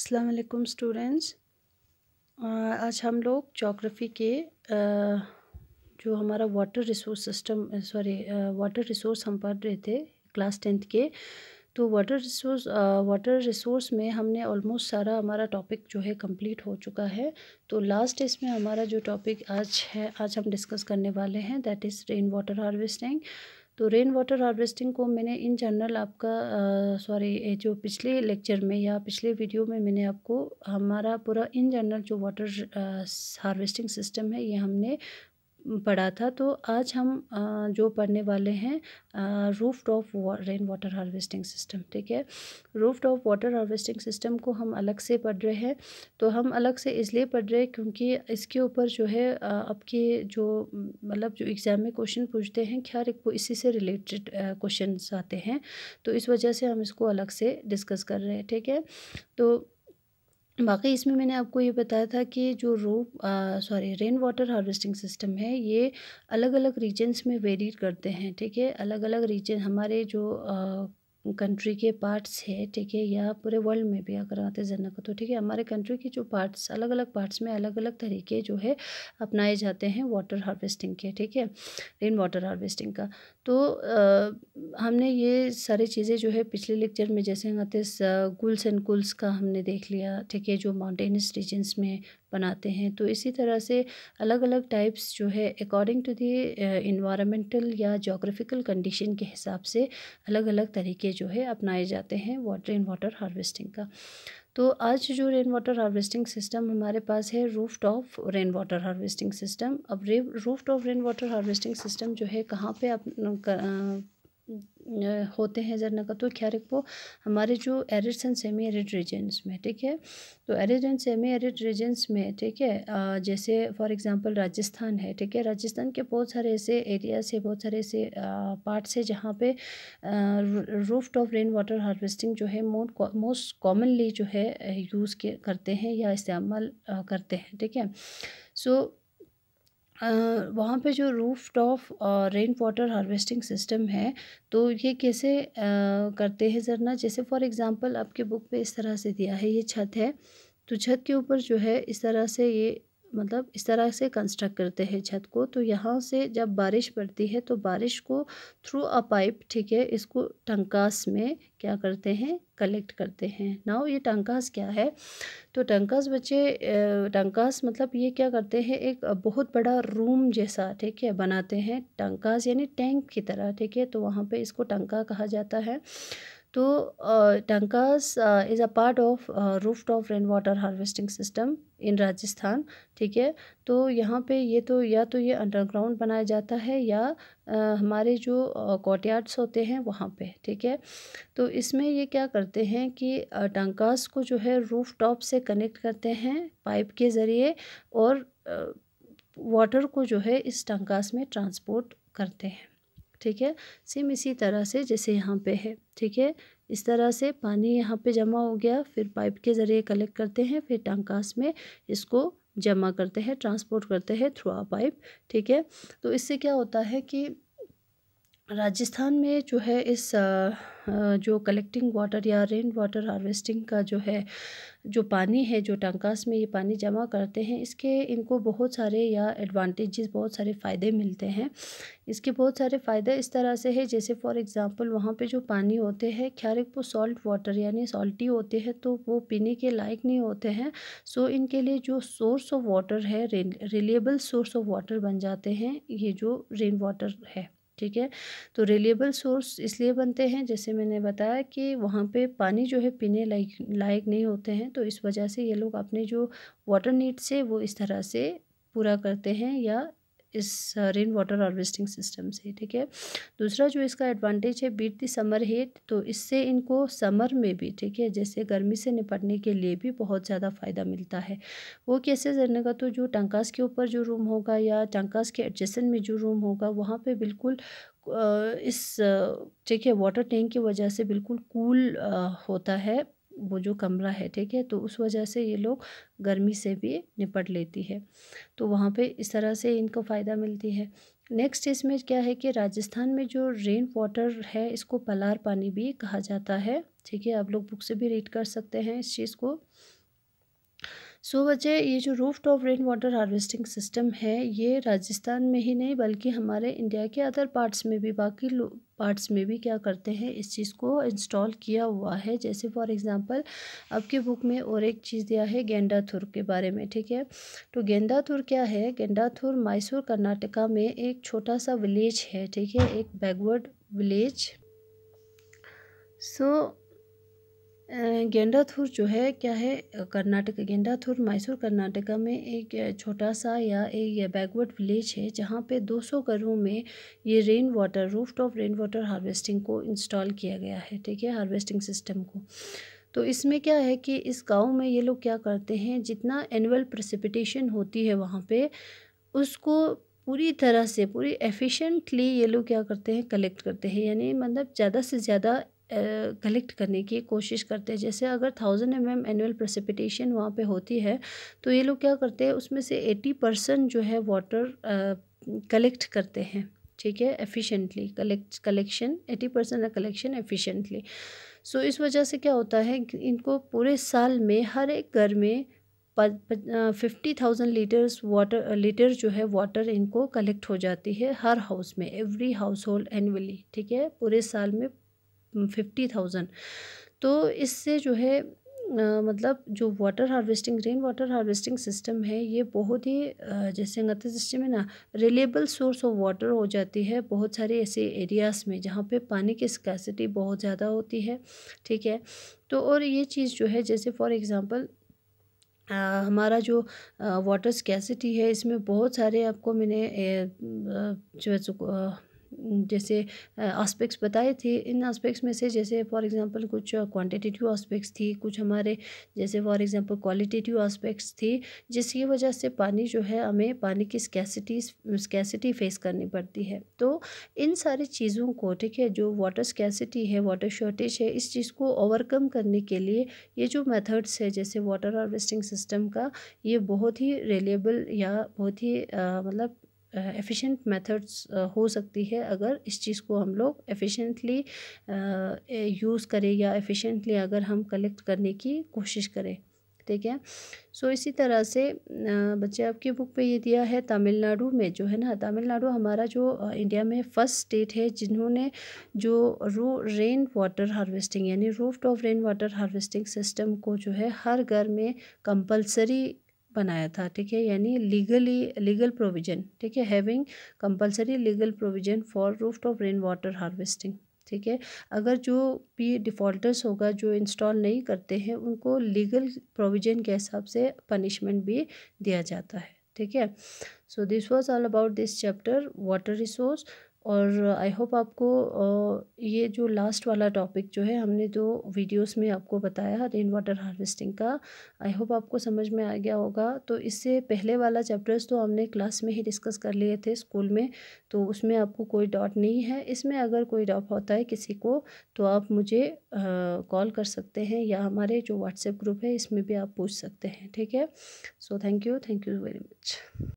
असलकुम स्टूडेंट्स आज हम लोग जोग्राफ़ी के जो हमारा water resource system sorry water resource हम पढ़ रहे थे क्लास टेंथ के तो वाटर रिसोर्स वाटर रिसोर्स में हमने ऑलमोस्ट सारा हमारा टॉपिक जो है कंप्लीट हो चुका है तो लास्ट इसमें हमारा जो टॉपिक आज है आज हम डिस्कस करने वाले हैं that is rain water harvesting तो रेन वाटर हार्वेस्टिंग को मैंने इन जनरल आपका सॉरी जो पिछले लेक्चर में या पिछले वीडियो में मैंने आपको हमारा पूरा इन जनरल जो वाटर हार्वेस्टिंग सिस्टम है ये हमने पढ़ा था तो आज हम जो पढ़ने वाले हैं rooftop rain water harvesting system ठीक है rooftop water harvesting system को हम अलग से पढ़ रहे हैं तो हम अलग से इसलिए पढ़ रहे हैं क्योंकि इसके ऊपर जो है आपके जो मतलब जो एग्ज़ाम में क्वेश्चन पूछते हैं खैर वो इसी से रिलेटेड क्वेश्चन आते हैं तो इस वजह से हम इसको अलग से डिस्कस कर रहे हैं ठीक है तो बाकी इसमें मैंने आपको ये बताया था कि जो ro sorry rain water harvesting system है ये अलग अलग रीजन्स में वेरी करते हैं ठीक है अलग अलग रीजन हमारे जो कंट्री के पार्ट्स है ठीक है या पूरे वर्ल्ड में भी अगर आते जनक तो ठीक है हमारे कंट्री के जो पार्ट्स अलग अलग पार्ट्स में अलग अलग तरीके जो है अपनाए जाते हैं वाटर हार्वेस्टिंग के ठीक है रेन वाटर हार्वेस्टिंग का तो आ, हमने ये सारी चीज़ें जो है पिछले लेक्चर में जैसे आते गुल्स एंड कुल्स का हमने देख लिया ठीक है जो माउंटेनस रीजन्स में बनाते हैं तो इसी तरह से अलग अलग टाइप्स जो है अकॉर्डिंग टू दी इन्वामेंटल या जोग्राफिकल कंडीशन के हिसाब से अलग अलग तरीके जो है अपनाए जाते हैं वाटर इन वाटर हार्वेस्टिंग का तो आज जो रेन वाटर हार्वेस्टिंग सिस्टम हमारे पास है rooftop rain water harvesting system अब रे rooftop rain water harvesting system जो है कहाँ पे आप होते हैं तो खैरिक वो हमारे जो arid and semi arid regions में ठीक है तो arid and semi arid regions में ठीक है जैसे फॉर एग्जांपल राजस्थान है ठीक है राजस्थान के बहुत सारे ऐसे एरियाज़ है बहुत सारे ऐसे पार्ट्स है जहाँ पे rooftop rain water harvesting जो है मोस्ट कॉमनली जो है यूज़ करते हैं या इस्तेमाल करते हैं ठीक है सो वहाँ पे जो रूफ टॉप और रेन वाटर हार्वेस्टिंग सिस्टम है तो ये कैसे करते हैं ज़रना जैसे फॉर एग्ज़ाम्पल आपके बुक पे इस तरह से दिया है ये छत है तो छत के ऊपर जो है इस तरह से ये मतलब इस तरह से कंस्ट्रक्ट करते हैं छत को तो यहाँ से जब बारिश पड़ती है तो बारिश को थ्रू अ पाइप ठीक है इसको टंकास में क्या करते हैं कलेक्ट करते हैं नाउ ये टंकास क्या है तो टंकास बच्चे टंकास मतलब ये क्या करते हैं एक बहुत बड़ा रूम जैसा ठीक है बनाते हैं टंकास यानी टैंक की तरह ठीक है तो वहाँ पर इसको टंका कहा जाता है तो tankas is a part of rooftop rain water harvesting system in Rajasthan ठीक है तो यहाँ पे ये तो या तो ये अंडरग्राउंड बनाया जाता है या आ, हमारे जो कोर्टयार्ड्स होते हैं वहाँ पे ठीक है तो इसमें ये क्या करते हैं कि टंकास को जो है रूफ टॉप से कनेक्ट करते हैं पाइप के ज़रिए और वाटर को जो है इस टंकास में ट्रांसपोर्ट करते हैं ठीक है सेम इसी तरह से जैसे यहाँ पे है ठीक है इस तरह से पानी यहाँ पे जमा हो गया फिर पाइप के ज़रिए कलेक्ट करते हैं फिर टांकास में इसको जमा करते हैं ट्रांसपोर्ट करते हैं थ्रू आ पाइप ठीक है तो इससे क्या होता है कि राजस्थान में जो है इस जो कलेक्टिंग वाटर या रेन वाटर हार्वेस्टिंग का जो है जो पानी है जो टंकास में ये पानी जमा करते हैं इसके इनको बहुत सारे या एडवांटेजेस बहुत सारे फ़ायदे मिलते हैं इसके बहुत सारे फ़ायदे इस तरह से है जैसे फॉर एग्जांपल वहाँ पे जो पानी होते हैं ख्याल वो सॉल्ट वाटर यानी सॉल्टी होते हैं तो वो पीने के लायक नहीं होते हैं सो इनके लिए जो सोर्स ऑफ वाटर है रिलेबल सोर्स ऑफ वाटर बन जाते हैं ये जो रेन वाटर है ठीक है तो रिलेबल सोर्स इसलिए बनते हैं जैसे मैंने बताया कि वहाँ पे पानी जो है पीने लायक लायक नहीं होते हैं तो इस वजह से ये लोग अपने जो वाटर नीड्स है वो इस तरह से पूरा करते हैं या इस रेन वाटर हार्वेस्टिंग सिस्टम से ठीक है दूसरा जो इसका एडवांटेज है बीट दी समर हीट तो इससे इनको समर में भी ठीक है जैसे गर्मी से निपटने के लिए भी बहुत ज़्यादा फ़ायदा मिलता है वो कैसे करने का तो जो टंकास के ऊपर जो रूम होगा या टंकास के एडजस्टन में जो रूम होगा वहाँ पर बिल्कुल इस ठीक है वाटर टैंक की वजह से बिल्कुल कूल होता है वो जो कमरा है ठीक है तो उस वजह से ये लोग गर्मी से भी निपट लेती है तो वहाँ पे इस तरह से इनको फ़ायदा मिलती है नेक्स्ट इसमें क्या है कि राजस्थान में जो रेन वाटर है इसको पलार पानी भी कहा जाता है ठीक है आप लोग बुक से भी रीड कर सकते हैं इस चीज़ को सो so, बच्चे ये जो rooftop rain water harvesting system है ये राजस्थान में ही नहीं बल्कि हमारे इंडिया के अदर पार्ट्स में भी बाकी पार्ट्स में भी क्या करते हैं इस चीज़ को इंस्टॉल किया हुआ है जैसे फॉर एग्जांपल आपके बुक में और एक चीज़ दिया है गेंडा थुर के बारे में ठीक है तो गेंदा थुर क्या है गेंडा थुर मैसूर कर्नाटका में एक छोटा सा विलेज है ठीक है एक बैकवर्ड विलेज सो so, गेंडा थुर जो है क्या है कर्नाटक गेंडा थुर मैसूर कर्नाटका में एक छोटा सा या एक बैकवर्ड विलेज है जहाँ पे 200 घरों में ये rain water rooftop rain water harvesting को इंस्टॉल किया गया है ठीक है हार्वेस्टिंग सिस्टम को तो इसमें क्या है कि इस गांव में ये लोग क्या करते हैं जितना एनुअल प्रसिपिटेशन होती है वहाँ पर उसको पूरी तरह से पूरी एफिशेंटली ये लोग क्या करते हैं कलेक्ट करते हैं यानी मतलब ज़्यादा से ज़्यादा कलेक्ट करने की कोशिश करते हैं जैसे अगर thousand M M annual precipitation वहाँ पे होती है तो ये लोग क्या करते हैं उसमें से एटी परसेंट जो है वाटर कलेक्ट करते हैं ठीक है efficiently collect collection eighty percent collection efficiently so इस वजह से क्या होता है इनको पूरे साल में हर एक घर में fifty thousand litres water litre जो है वाटर इनको कलेक्ट हो जाती है हर हाउस में एवरी हाउस होल्ड एनुअली ठीक है पूरे साल में फिफ्टी थाउजेंड तो इससे जो है मतलब जो water harvesting rain water harvesting system है ये बहुत ही जैसे गति सिस्टम है ना रिलेबल सोर्स ऑफ वाटर हो जाती है बहुत सारे ऐसे एरियाज़ में जहाँ पे पानी की स्कैसिटी बहुत ज़्यादा होती है ठीक है तो और ये चीज़ जो है जैसे फॉर एग्ज़ाम्पल आ, हमारा जो वाटर स्कैसिटी है इसमें बहुत सारे आपको मैंने जो जैसे आस्पेक्ट्स बताए थे इन आस्पेक्ट्स में से जैसे फॉर एग्जांपल कुछ क्वांटिटेटिव आस्पेक्ट्स थी कुछ हमारे जैसे फॉर एग्जांपल क्वालिटेटिव आस्पेक्ट्स थी जिसकी वजह से पानी जो है हमें पानी की स्कैसिटी स्कैसिटी फेस करनी पड़ती है तो इन सारी चीज़ों को ठीक है जो वाटर स्कैसिटी है वाटर शॉर्टेज है इस चीज़ को ओवरकम करने के लिए ये जो मेथड्स है जैसे वाटर हार्वेस्टिंग सिस्टम का ये बहुत ही रिलेबल या बहुत ही मतलब एफिशिएंट मेथड्स uh, हो सकती है अगर इस चीज़ को हम लोग uh, एफिशिएंटली यूज़ करें या एफिशिएंटली अगर हम कलेक्ट करने की कोशिश करें ठीक है सो so, इसी तरह से uh, बच्चे आपकी बुक पे ये दिया है तमिलनाडु में जो है ना तमिलनाडु हमारा जो इंडिया में फर्स्ट स्टेट है जिन्होंने जो रो रेन वाटर हार्वेस्टिंग यानी rooftop rain water harvesting system को जो है हर घर में कंपलसरी बनाया था ठीक है यानी लीगली लीगल प्रोविजन ठीक है having compulsory legal provision for rooftop rain water harvesting ठीक है अगर जो भी डिफ़ॉल्टर्स होगा जो इंस्टॉल नहीं करते हैं उनको लीगल प्रोविजन के हिसाब से पनिशमेंट भी दिया जाता है ठीक है so this was all about this chapter water resource और आई होप आपको ये जो लास्ट वाला टॉपिक जो है हमने जो वीडियोस में आपको बताया रेन वाटर हार्वेस्टिंग का आई होप आपको समझ में आ गया होगा तो इससे पहले वाला चैप्टर्स तो हमने क्लास में ही डिस्कस कर लिए थे स्कूल में तो उसमें आपको कोई डाउट नहीं है इसमें अगर कोई डाउट होता है किसी को तो आप मुझे कॉल कर सकते हैं या हमारे जो व्हाट्सएप ग्रुप है इसमें भी आप पूछ सकते हैं ठीक है so thank you thank you very much